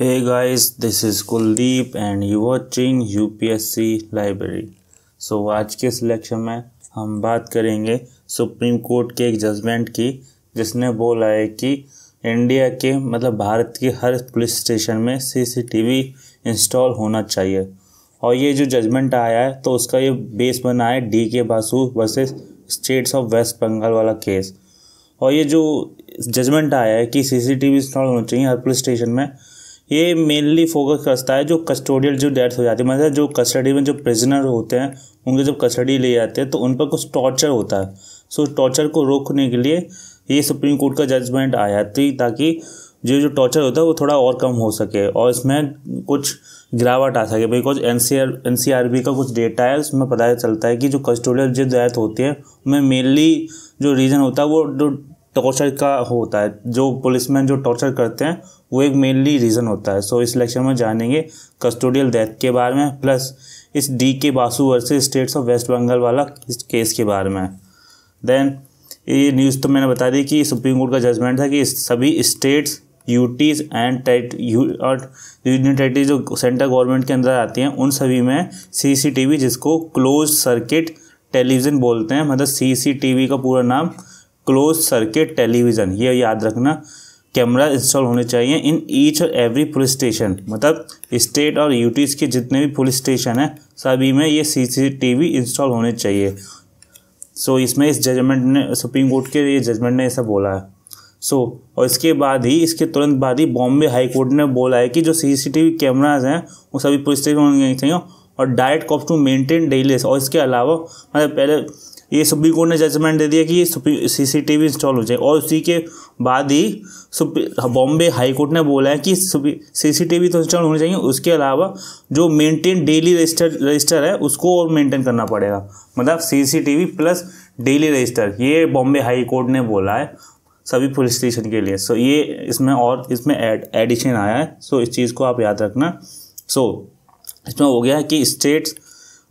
Hey guys, this is Kuldeep and you watching UPSC Library. So आज के selection में हम बात करेंगे सुप्रीम कोर्ट के एक जजमेंट की जिसने बोला है कि इंडिया के मतलब भारत के हर पुलिस स्टेशन में सीसीटीवी इंस्टॉल होना चाहिए और ये जो जजमेंट आया है तो उसका ये बेस बना है D K Basu versus states of West Bengal वाला केस और ये जो जजमेंट आया है कि सीसीटीवी इंस्टॉल होना चाहिए हर पुलिस स्टेशन में ये मेनली फोकस करता है जो कस्टोडियल जो डेथ हो जाती है मतलब जो कस्टडी में जो प्रिजनर होते हैं उनके जब कस्टडी ले जाते हैं तो उन पर कुछ टॉर्चर होता है सो so, टॉर्चर को रोकने के लिए ये सुप्रीम कोर्ट का जजमेंट आया थी ताकि जो जो टॉर्चर होता है वो थोड़ा और कम हो सके और इसमें कुछ गिरावट आ सके because N C R N C R B का कुछ डेटा है उसमें पता चलता है कि जो कस्टोडियल जो डेथ होती है उनमें मेनली जो रीज़न होता है वो जो टॉर्चर का होता है जो पुलिसमैन जो टॉर्चर करते हैं वो एक मेनली रीज़न होता है सो इस लेक्चर में जानेंगे कस्टोडियल डेथ के बारे में प्लस इस D K Basu versus states of West Bengal वाला इस केस के बारे में देन ये न्यूज़ तो मैंने बता दी कि सुप्रीम कोर्ट का जजमेंट था कि सभी states UTs and state U और यूनियन टेरेटरी जो सेंट्रल गवर्नमेंट के अंदर आती हैं उन सभी में सीसीटीवी जिसको क्लोज सर्किट टेलीविज़न बोलते हैं मतलब सीसीटीवी का पूरा नाम क्लोज सर्किट टेलीविज़न ये याद रखना कैमरा इंस्टॉल होने चाहिए इन ईच और एवरी पुलिस स्टेशन मतलब स्टेट और यूटीज के जितने भी पुलिस स्टेशन हैं सभी में ये सीसीटीवी इंस्टॉल होने चाहिए सो so, इसमें इस जजमेंट ने सुप्रीम कोर्ट के ये जजमेंट ने ऐसा बोला है सो so, और इसके बाद ही इसके तुरंत बाद ही बॉम्बे हाई कोर्ट ने बोला है कि जो वी कैमराज हैं वो सभी पुलिस स्टेशन होने चाहिए और direct cop to maintain daily और इसके अलावा मतलब पहले ये सुप्रीम कोर्ट ने जजमेंट दे दिया कि ये वी इंस्टॉल हो जाए और उसी के बाद ही बॉम्बे हाई कोर्ट ने बोला है कि सी सी टी वी तो इंस्टॉल होने चाहिए उसके अलावा जो मेंटेन डेली रजिस्टर रजिस्टर है उसको और मेंटेन करना पड़ेगा मतलब C C T V plus daily register ये बॉम्बे हाई कोर्ट ने बोला है सभी पुलिस स्टेशन के लिए सो ये इसमें और इसमें एडिशन आया है सो इस चीज़ को आप याद रखना सो इसमें हो गया कि states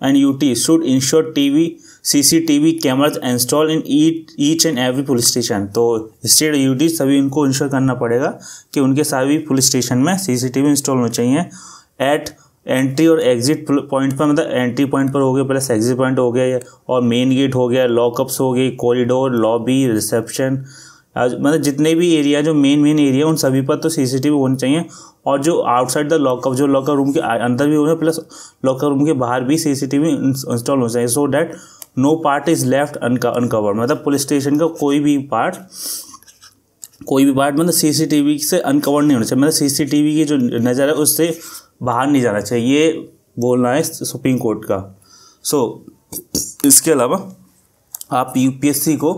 and UT should ensure T V CCTV cameras install in each and every police station तो स्टेट यूटी सभी उनको इंश्योर करना पड़ेगा कि उनके सभी पुलिस स्टेशन में सीसीटीवी इंस्टॉल होने चाहिए एट एंट्री और एग्जिट पॉइंट पर मतलब एंट्री पॉइंट पर हो गया प्लस एग्जिट पॉइंट हो गया और मेन गेट हो गया लॉकअप्स हो गई कॉरिडोर लॉबी रिसेप्शन मतलब जितने भी एरिया जो मेन मेन एरिया उन सभी पर तो सीसीटीवी होनी चाहिए और जो आउटसाइड द लॉकअप जो लॉकअप रूम के अंदर भी हैं प्लस लॉकअप रूम के बाहर भी सीसीटीवी इंस्टॉल होने चाहिए so that no part is left uncovered मतलब पुलिस स्टेशन का कोई भी पार्ट कोई भी पार्ट मतलब सीसीटीवी से अनकवर नहीं होना चाहिए मतलब सीसीटीवी की जो नज़र है उससे बाहर नहीं जाना चाहिए ये बोलना है सुप्रीम कोर्ट का सो so, इसके अलावा आप यूपीएससी को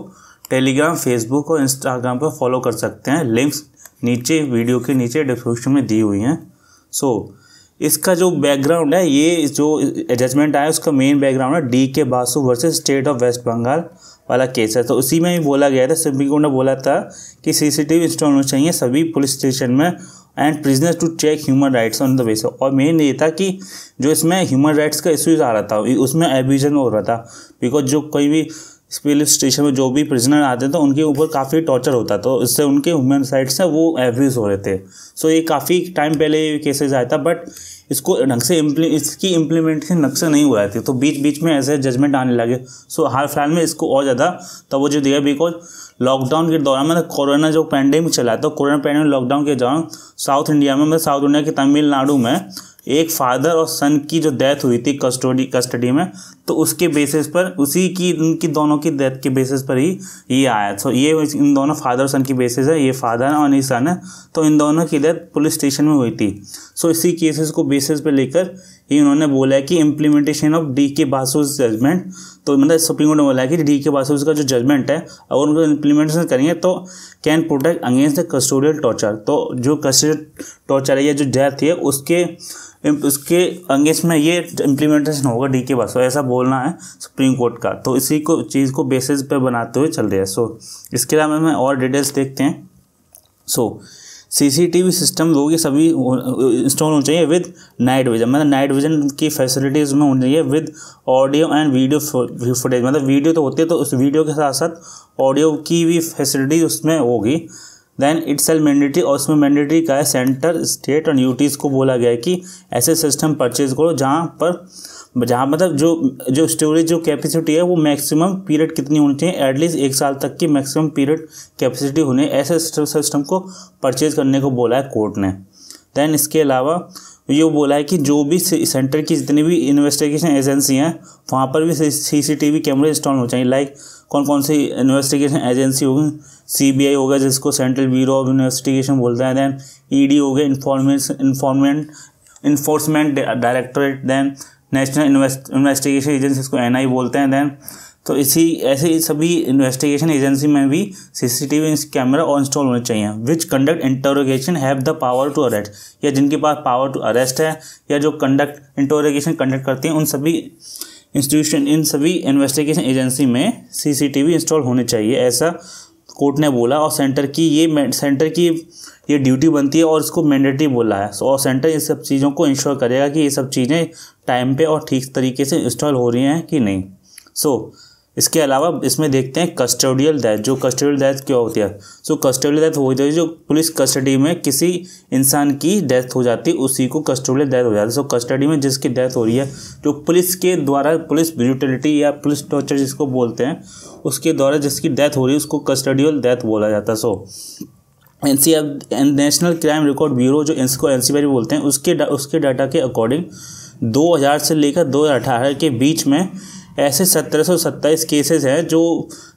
टेलीग्राम फेसबुक और इंस्टाग्राम पर फॉलो कर सकते हैं लिंक्स नीचे वीडियो के नीचे डिस्क्रिप्शन में दी हुई हैं सो so, इसका जो बैकग्राउंड है ये जो जजमेंट आया उसका मेन बैकग्राउंड है D K Basu versus state of West Bengal वाला केस है तो उसी में ही बोला गया था सुप्रीम कोर्ट ने बोला था कि सीसीटीवी इंस्टॉल होना चाहिए सभी पुलिस स्टेशन में and prisoners to check human rights on the base और मेन ये था कि जो इसमें ह्यूमन राइट्स का इश्यूज आ रहा था उसमें एविजन हो रहा था बिकॉज जो कोई भी पुलिस स्टेशन में जो भी प्रिजनर आते थे तो उनके ऊपर काफ़ी टॉर्चर होता था तो इससे उनके ह्यूमन राइट्स हैं वो एव्यूज हो रहे थे सो so, ये काफ़ी टाइम पहले ये केसेज आया था बट इसको ढंग से इसकी इम्प्लीमेंटेशन ढंग से नहीं हो रही थी तो बीच बीच में ऐसे जजमेंट आने लगे सो so, हाल फिलहाल में इसको और ज़्यादा जो दिया बिकॉज लॉकडाउन के दौरान मतलब कोरोना जो पैंडेमिक चला तो कोरोना पैंडेमिक लॉकडाउन के दौरान साउथ इंडिया में मतलब साउथ इंडिया के तमिलनाडु में एक फादर और सन की जो डेथ हुई थी कस्टोडी कस्टडी में तो उसके बेसिस पर उसी की उनकी दोनों की डेथ के बेसिस पर ही ये आया तो ये इन दोनों फादर और सन की बेसिस है ये फादर और ये सन है तो इन दोनों की डेथ पुलिस स्टेशन में हुई थी सो इसी केसेस को बेसिस पर लेकर ये उन्होंने बोला है कि इम्प्लीमेंटेशन ऑफ डी के बासूस जजमेंट तो मतलब सुप्रीम कोर्ट ने बोला है कि डी के बासूस का जो जजमेंट है अगर उनको इम्प्लीमेंटेशन करेंगे तो can protect against the custodial torture तो जो कस्टोडियल टॉर्चर है या जो डेथ है उसके उसके अंगेंस्ट में ये इम्प्लीमेंटेशन होगा डी के पास ऐसा बोलना है सुप्रीम कोर्ट का तो इसी को चीज़ को बेसिस पे बनाते हुए चल रहे हैं सो इसके अलावा मैं और डिटेल्स देखते हैं सो so, सीसीटीवी सिस्टम वो ये सभी इंस्टॉल होने चाहिए विद नाइट विजन मतलब नाइट विजन की फैसिलिटीज़ में होनी चाहिए with audio and video footage मतलब वीडियो तो होती है तो उस वीडियो के साथ साथ ऑडियो की भी फैसिलिटी उसमें होगी देन इट सेल मैंडेटरी और उसमें मैंडेटरी का है सेंटर स्टेट और यूटीज़ को बोला गया है कि ऐसे सिस्टम परचेज करो जहाँ पर जहाँ मतलब जो जो स्टोरेज जो कैपेसिटी है वो मैक्सिमम पीरियड कितनी होनी चाहिए एटलीस्ट एक साल तक की मैक्सिमम पीरियड कैपेसिटी होने ऐसे सिस्टम को परचेज करने को बोला है कोर्ट ने दैन इसके अलावा ये बोला है कि जो भी सेंटर की जितनी भी इन्वेस्टिगेशन एजेंसी हैं वहाँ पर भी सीसीटीवी कैमरे इंस्टॉल हो चाहिए लाइक कौन कौन सी इन्वेस्टिगेशन एजेंसी होगी सीबीआई गया जिसको सेंट्रल ब्यूरो ऑफ इन्वेस्टिगेशन बोलते हैं देन ईडी हो गए informant informant enforcement directorate then national investigation agency इसको एन बोलते हैं देन तो इसी ऐसे ही सभी इन्वेस्टिगेशन एजेंसी में भी सीसीटीवी कैमरा और इंस्टॉल होने चाहिए which conduct interrogation have the power to arrest या जिनके पास पावर टू अरेस्ट है या जो कंडक्ट इंटोरोगेशन कंडक्ट करती हैं उन सभी इंस्टीट्यूशन इन सभी इन्वेस्टिगेशन एजेंसी में सीसीटीवी इंस्टॉल होने चाहिए ऐसा कोर्ट ने बोला और सेंटर की ये सेंटर की ये ड्यूटी बनती है और इसको मैंडेटरी बोला है और सेंटर इन सब चीज़ों को इंश्योर करेगा कि ये सब चीज़ें टाइम पे और ठीक तरीके से इंस्टॉल हो रही हैं कि नहीं सो so, इसके अलावा इसमें देखते हैं कस्टोडियल डेथ जो कस्टोडियल डेथ क्या होती है सो कस्टोडियल डेथ होती है जो पुलिस कस्टडी में किसी इंसान की डेथ हो जाती है उसी को कस्टोडियल डेथ हो जाती है सो कस्टडी में जिसकी डेथ हो रही है जो पुलिस के द्वारा पुलिस ब्यूटिलिटी या पुलिस टॉर्चर जिसको बोलते हैं उसके द्वारा जिसकी डेथ हो रही है उसको कस्टोडियल डेथ बोला जाता है so N C national crime record bureau जो इसको एन सी भी बोलते हैं उसके डा, उसके डाटा के अकॉर्डिंग 2000 से लेकर 2018 के बीच में ऐसे सत्रह केसेस हैं जो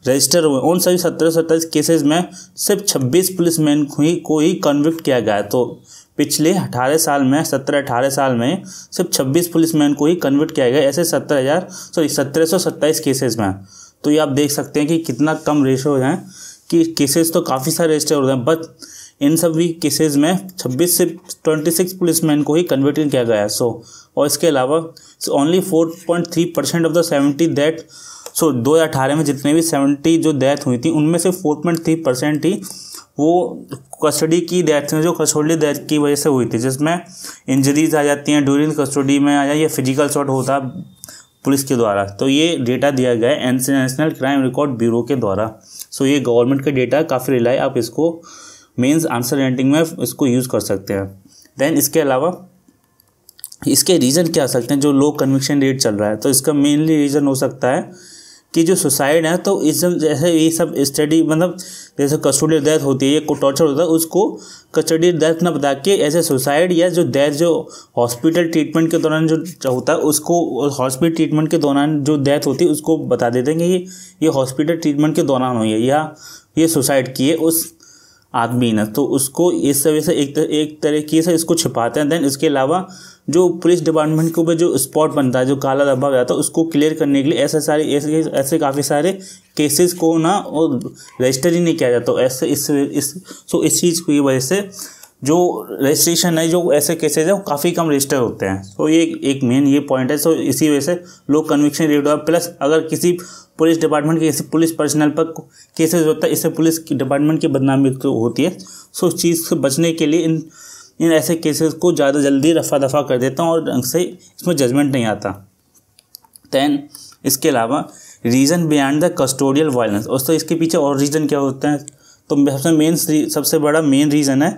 रजिस्टर हुए उन सभी सत्रह केसेस में सिर्फ 26 तो पुलिस मैन को ही कन्विक्ट किया गया तो पिछले 18 साल में 17-18 साल में सिर्फ 26 पुलिस मैन को ही कन्विक्ट किया गया ऐसे सत्तर हज़ार सॉरी सत्रह केसेस में तो ये आप देख सकते हैं कि कितना कम रेशो है कि केसेस तो काफ़ी सारे रजिस्टर हो रहे हैं बट इन सभी केसेस में 26 से 26 मैन को ही कन्वर्ट किया गया है सो और इसके अलावा only 4.3 percent of the 70 death so दो हज़ार अठारह में जितने भी 70 जो डेथ हुई थी उनमें से 4.3 परसेंट ही वो कस्टडी की डेथ में जो कस्टोडी डेथ की वजह से हुई थी जिसमें इंजरीज आ जाती हैं ड्यूरिंग कस्टडी में आ या फिजिकल शॉट होता पुलिस के द्वारा तो ये डेटा दिया गया है नेशनल क्राइम रिकॉर्ड ब्यूरो के द्वारा सो ये गवर्नमेंट का डेटा काफ़ी रिलाई आप इसको मेंस आंसर रेंटिंग में इसको यूज़ कर सकते हैं देन इसके अलावा इसके रीज़न क्या सकते हैं जो लो कन्विक्शन रेट चल रहा है तो इसका मेनली रीज़न हो सकता है कि जो सुसाइड है तो इस जैसे ये सब स्टडी मतलब जैसे कस्टोडियल डेथ होती है या टॉर्चर होता है उसको कस्टडी डेथ न बता के ऐसे सुसाइड या जो डेथ जो हॉस्पिटल ट्रीटमेंट के दौरान जो होता है उसको हॉस्पिटल ट्रीटमेंट के दौरान जो डेथ होती है उसको बता देते हैं कि ये हॉस्पिटल ट्रीटमेंट के दौरान हुई है या ये सुसाइड किए उस आदमी ना तो उसको इस तरह से एक तर, एक तरीके से इसको छिपाते हैं देन इसके अलावा जो पुलिस डिपार्टमेंट के ऊपर जो स्पॉट बनता है जो काला धब्बा जाता है उसको क्लियर करने के लिए ऐसे सारे ऐसे ऐसे काफ़ी सारे केसेस को ना रजिस्टर ही नहीं किया जाता ऐसे इस इस सो इस चीज़ की वजह से जो रजिस्ट्रेशन है जो ऐसे केसेज है वो काफ़ी कम रजिस्टर होते हैं सो ये एक मेन ये पॉइंट है सो इसी वजह से लो कन्विक्शन रेट और प्लस अगर किसी पुलिस डिपार्टमेंट के किसी पुलिस पर्सनल पर केसेज होता है इससे पुलिस डिपार्टमेंट की बदनामी तो होती है सो उस चीज़ से बचने के लिए इन इन ऐसे केसेस को ज़्यादा जल्दी रफा दफा कर देता हूँ और ढंग से इसमें जजमेंट नहीं आता दैन इसके अलावा reason beyond the custodial violence और तो इसके पीछे और रीज़न क्या होते हैं तो सबसे मेन सबसे बड़ा मेन रीज़न है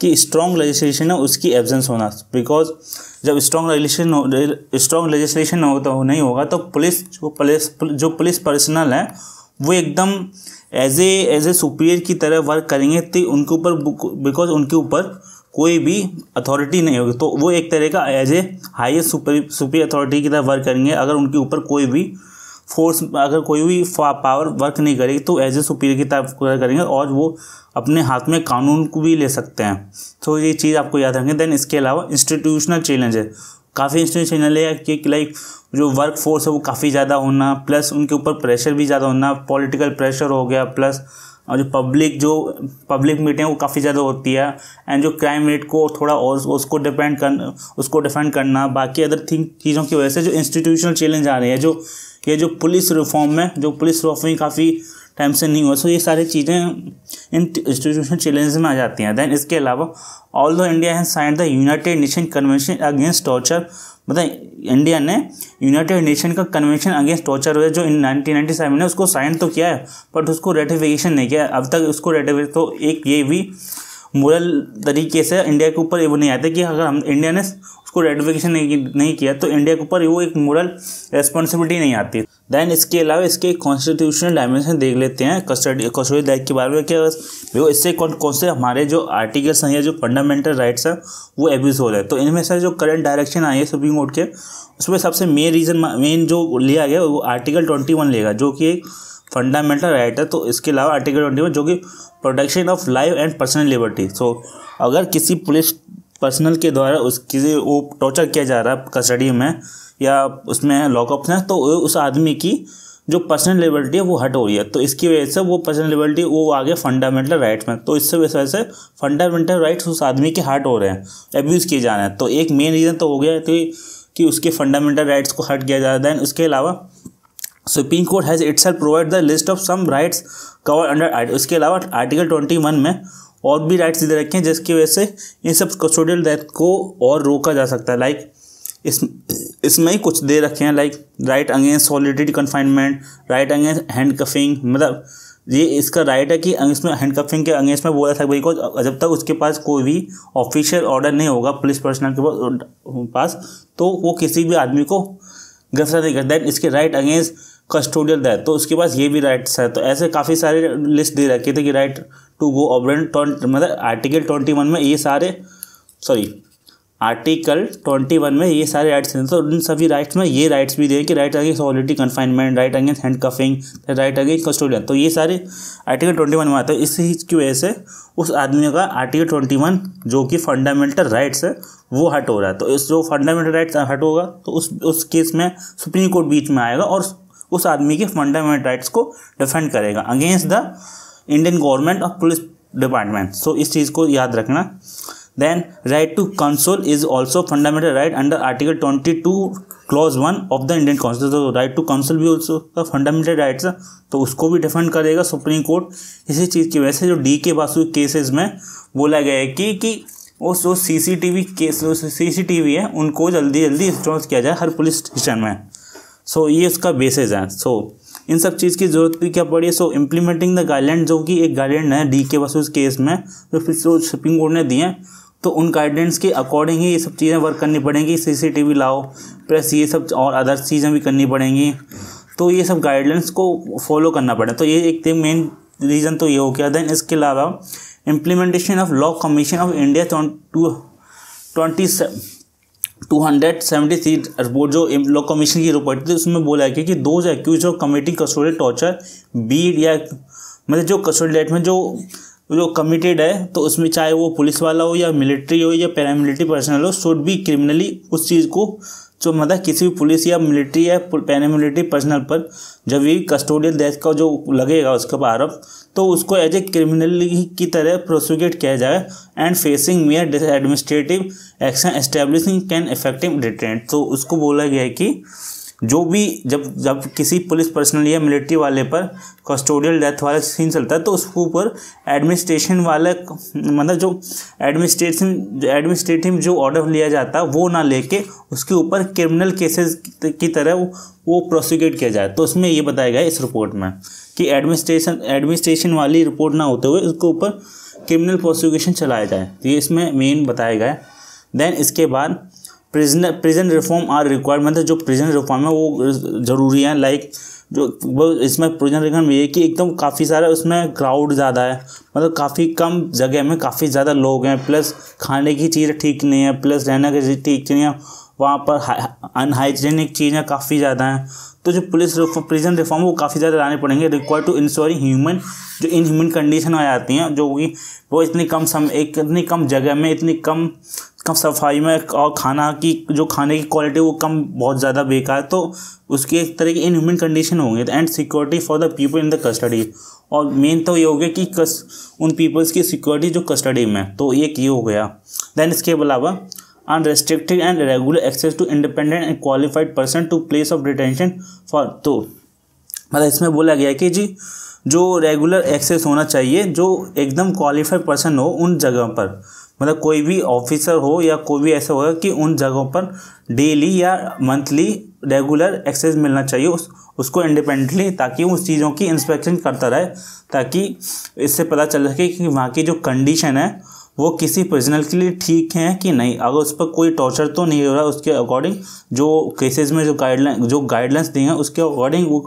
कि स्ट्रॉन्ग लेजिस्लेशन है उसकी एबजेंस होना बिकॉज जब स्ट्रॉन्ग लेजिस्लेशन स्ट्रॉन्ग लेजिस्लेशन हो तो नहीं होगा तो पुलिस जो पुलिस जो पुलिस पर्सनल है वो एकदम as a as a superior की तरह वर्क करेंगे तो उनके ऊपर बिकॉज उनके ऊपर कोई भी अथॉरिटी नहीं होगी तो वो एक तरह का as a highest superior authority की तरह वर्क करेंगे अगर उनके ऊपर कोई भी फोर्स अगर कोई भी पावर वर्क नहीं करेगी तो एज ए सुपीरियर की तरफ करेंगे और वो अपने हाथ में कानून को भी ले सकते हैं तो ये चीज़ आपको याद रखें देन इसके अलावा इंस्टीट्यूशनल चैलेंज है काफ़ी इंस्टीट्यूशनल है कि लाइक जो वर्क फोर्स है वो काफ़ी ज़्यादा होना प्लस उनके ऊपर प्रेशर भी ज़्यादा होना पॉलिटिकल प्रेशर हो गया प्लस और जो पब्लिक जो पब्लिक मीटिंग वो काफ़ी ज़्यादा होती है एंड जो क्राइम रेट को थोड़ा और उसको डिपेंड कर उसको डिफेंड करना बाकी अदर थिंग चीज़ों की वजह से जो इंस्टीट्यूशनल चैलेंज आ रहे हैं जो कि जो पुलिस रिफॉर्म है जो पुलिस रिफॉर्म काफ़ी टाइम से नहीं हुआ सो ये सारी चीज़ें इन इंस्टीट्यूशन चैलेंज में आ जाती हैं दैन इसके अलावा although India has signed the United Nation convention against torture मतलब इंडिया ने यूनाइटेड नेशन का कन्वेंशन अगेंस्ट टॉर्चर हुआ जो इन 1997 ने उसको साइन तो किया है बट उसको रेटिफिकेशन नहीं किया अब तक उसको रेटिफिक तो एक ये भी मोरल तरीके से इंडिया के ऊपर वो नहीं आते कि अगर हम इंडिया ने उसको रेडिफिकेशन नहीं, नहीं किया तो इंडिया के ऊपर वो एक मोरल रेस्पॉन्सिबिलिटी नहीं आती देन इसके अलावा इसके कॉन्स्टिट्यूशनल डायमेंशन देख लेते हैं कस्टडी कस्टडी लाइफ के बारे में क्या वो इससे कौन कौन से हमारे जो आर्टिकल्स हैं या जो फंडामेंटल राइट्स हैं वो एब्यूज़ हो रहे हैं तो इनमें से जो करंट डायरेक्शन आई है सुप्रीम कोर्ट के उसमें सबसे मेन रीज़न मेन जो लिया गया वो आर्टिकल ट्वेंटी वन लेगा जो कि एक फंडामेंटल राइट है तो इसके अलावा आर्टिकल ट्वेंटी वन जो कि protection of life and personal liberty so अगर किसी पुलिस पर्सनल के द्वारा उस किसी वो टॉर्चर किया जा रहा है कस्टडी में या उसमें लॉकअप है तो उस आदमी की जो पर्सनल लिबर्टी है वो हट हो रही है तो इसकी वजह से वो पर्सनल लिबर्टी वो आगे फंडामेंटल राइट में तो इससे वजह से फंडामेंटल राइट्स उस आदमी के हट हो रहे हैं एब्यूज़ किए जा रहे हैं तो एक मेन रीज़न तो हो गया कि उसके फंडामेंटल राइट्स को हट किया जा रहा है उसके अलावा supreme court has its provide the list of some rights cover under उसके अलावा आर्टिकल ट्वेंटी वन में और भी राइट्स दे रखे हैं जिसकी वजह से इन सब कस्टोडियल डेथ को और रोका जा सकता है लाइक इस इसमें ही कुछ दे रखे हैं like right against solitary confinement right against handcuffing मतलब ये इसका राइट है कि इसमें हैंड कफिंग के अगेंस्ट में बोला था भाई को जब तक उसके पास कोई भी ऑफिशियल ऑर्डर नहीं होगा पुलिस पर्सनल के पास तो वो किसी भी आदमी को गिरफ्तार नहीं करता इसके राइट अगेंस्ट कस्टोडियल है तो उसके पास ये भी राइट्स है तो ऐसे काफ़ी सारे लिस्ट दे रखे थे कि राइट टू गो ट्वेंटी मतलब आर्टिकल ट्वेंटी वन में ये सारे सॉरी आर्टिकल ट्वेंटी वन में ये सारे राइट्स हैं तो उन सभी राइट्स में ये राइट्स भी दिए कि right against already confinement right against handcuffing right against custodian तो ये सारे आर्टिकल ट्वेंटी वन में आते हैं इसी की वजह से उस आदमी का आर्टिकल ट्वेंटी वन जो कि फंडामेंटल राइट्स है वो हट हो रहा है तो इस जो फंडामेंटल राइट्स हट होगा तो उस उस केस में सुप्रीम कोर्ट बीच में आएगा और उस आदमी के फंडामेंटल राइट्स को डिफेंड करेगा अगेंस्ट द इंडियन गवर्नमेंट और पुलिस डिपार्टमेंट सो इस चीज़ को याद रखना then right to console is also fundamental right under article twenty two clause one of the Indian constitution तो राइट टू कंसोल भी ऑल्सो का फंडामेंटल राइट तो उसको भी डिफेंड करेगा सुप्रीम कोर्ट इसी चीज़ की वजह से जो डी के बासु केसेज में बोला गया है कि कि वो जो C C T V case C C T V है उनको जल्दी जल्दी इंस्टॉल किया जाए हर पुलिस स्टेशन में सो ये उसका बेसिस है सो इन सब चीज़ की ज़रूरत भी क्या पड़ी है सो इम्प्लीमेंटिंग द गाइडलाइन जो कि एक गाइडलाइन है डी के वसूस केस में जो फिर से सुप्रीम कोर्ट ने दिए हैं तो उन गाइडलाइंस के अकॉर्डिंग ही ये सब चीज़ें वर्क करनी पड़ेंगी सीसीटीवी लाओ प्लस ये सब और अदर चीज़ें भी करनी पड़ेंगी तो ये सब गाइडलाइंस को फॉलो करना पड़ेगा तो ये एक मेन रीज़न तो ये हो गया देन इसके अलावा implementation of law commission of India twenty two hundred seventy three report जो लॉ कमीशन की रिपोर्ट थी उसमें बोला गया कि दो एक्यूज जो कमिटी कस्टोडियल टॉर्चर बीड या मतलब जो कस्टोडियल में जो जो कमिटेड है तो उसमें चाहे वो पुलिस वाला हो या मिलिट्री हो या पैरामिलिट्री पर्सनल हो शुड बी क्रिमिनली उस चीज़ को जो मतलब किसी भी पुलिस या मिलिट्री या पैरामिलिट्री पर्सनल पर जब भी कस्टोडियल डेथ का जो लगेगा उसका आरोप तो उसको एज ए क्रिमिनल की तरह प्रोसिक्यूट किया जाए and facing mayor administrative action establishing can effective detent तो उसको बोला गया है कि जो भी जब जब किसी पुलिस पर्सनल या मिलिट्री वाले पर कस्टोडियल डेथ वाला सीन चलता है तो उसके ऊपर एडमिनिस्ट्रेशन वाला मतलब जो एडमिनिस्ट्रेशन एडमिनिस्ट्रेटिव जो ऑर्डर लिया जाता है वो ना लेके उसके ऊपर क्रिमिनल केसेस की तरह वो, प्रोसिक्यूट किया जाए तो उसमें ये बताया गया इस रिपोर्ट में कि एडमिनिस्ट्रेशन एडमिनिस्ट्रेशन वाली रिपोर्ट ना होते हुए उसके ऊपर क्रिमिनल प्रोसिक्यूशन चलाया जाए तो ये इसमें मेन बताया गया है देन इसके बाद prison prison reform are required मतलब जो प्रिजन रिफॉर्म है वो ज़रूरी है लाइक जो वो इसमें प्रिजन रिफॉर्म ये कि एकदम काफ़ी सारा उसमें क्राउड ज़्यादा है मतलब काफ़ी कम जगह में काफ़ी ज़्यादा लोग हैं प्लस खाने की चीज ठीक नहीं है प्लस रहने की चीज़ ठीक नहीं है वहाँ पर अनहाइजेनिक चीज़ें काफ़ी ज़्यादा हैं तो जो पुलिस प्रिजन रिफॉर्म वो काफ़ी ज़्यादा लाने पड़ेंगे रिक्वायर टू इंश्योरिंग ह्यूमन जो इनह्यूमन कंडीशन में आ जाती हैं जो कि वो इतनी कम सम एक इतनी कम जगह में इतनी कम कम सफाई में और खाना की जो खाने की क्वालिटी वो कम बहुत ज़्यादा बेकार तो उसकी एक तरह की इनह्यूमन कंडीशन होंगे and security for the people in the custody और मेन तो ये हो गया कि कस, उन पीपल्स की सिक्योरिटी जो कस्टडी में तो एक ये हो गया दैन इसके अलावा unrestricted and regular access to independent and qualified person to place of detention for तो मतलब इसमें बोला गया कि जी जो रेगुलर एक्सेस होना चाहिए जो एकदम क्वालिफाइड पर्सन हो उन जगहों पर मतलब कोई भी ऑफिसर हो या कोई भी ऐसा होगा कि उन जगहों पर डेली या मंथली रेगुलर एक्सेस मिलना चाहिए उस उसको इंडिपेंडेंटली ताकि उस चीज़ों की इंस्पेक्शन करता रहे ताकि इससे पता चल सके कि वहाँ की जो कंडीशन है वो किसी प्रिजनल के लिए ठीक हैं कि नहीं अगर उस पर कोई टॉर्चर तो नहीं हो रहा उसके अकॉर्डिंग जो केसेस में जो गाइडलाइन जो गाइडलाइंस दी हैं उसके अकॉर्डिंग वो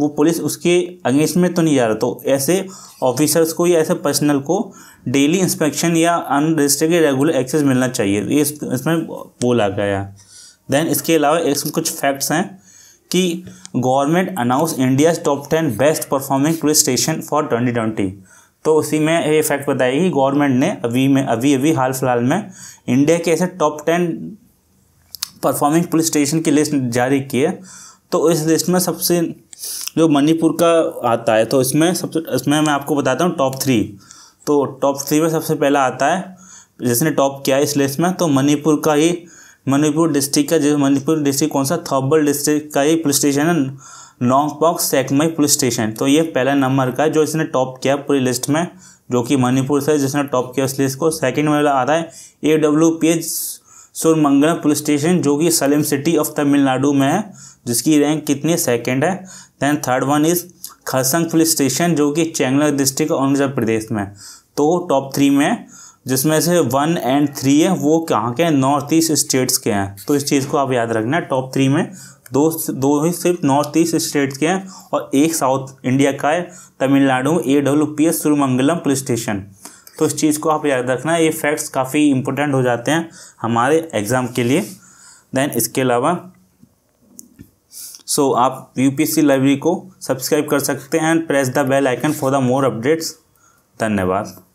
वो पुलिस उसके अगेंस्ट में तो नहीं जा रहा तो ऐसे ऑफिसर्स को या ऐसे पर्सनल को डेली इंस्पेक्शन या अनरजिस्टर के रेगुलर एक्सेस मिलना चाहिए ये इस, इसमें बोला गया देन इसके अलावा इसमें कुछ फैक्ट्स हैं कि government announce India's top ten best performing police station for twenty twenty तो उसी में ये फैक्ट बताएगी गवर्नमेंट ने अभी में अभी अभी हाल फिलहाल में इंडिया के ऐसे top ten performing police station की लिस्ट जारी की है तो इस लिस्ट में सबसे जो मणिपुर का आता है तो इसमें सबसे इसमें मैं आपको बताता हूँ टॉप थ्री तो टॉप थ्री में सबसे पहला आता है जिसने टॉप किया इस लिस्ट में तो मणिपुर का ही मणिपुर डिस्ट्रिक्ट का जो मणिपुर डिस्ट्रिक्ट कौन सा थर्बल डिस्ट्रिक्ट का ही पुलिस स्टेशन है नोंगपोक सेकमई पुलिस स्टेशन तो ये पहला नंबर का जो इसने टॉप किया पूरी लिस्ट में जो कि मणिपुर से जिसने टॉप किया उस लिस्ट को सेकंड वाला आता है A W P H Suramangal police station जो कि सलीम सिटी ऑफ तमिलनाडु में है जिसकी रैंक कितनी सेकेंड है than third one is Kharsang police station जो कि चेंगलर डिस्ट्रिक्ट अरुणाचल प्रदेश में तो टॉप थ्री में जिसमें से वन एंड थ्री है वो कहाँ के नॉर्थ ईस्ट स्टेट्स के हैं तो इस चीज़ को आप याद रखना टॉप थ्री में दो दो ही सिर्फ नॉर्थ ईस्ट स्टेट के हैं और एक साउथ इंडिया का है तमिलनाडु में A W P S Suramangalam police station तो इस चीज़ को आप याद रखना ये फैक्ट्स काफ़ी इंपॉर्टेंट हो जाते हैं हमारे एग्ज़ाम के लिए दैन इसके अलावा सो so, आप सी लाइब्रेरी को सब्सक्राइब कर सकते हैं press the bell icon for the more updates धन्यवाद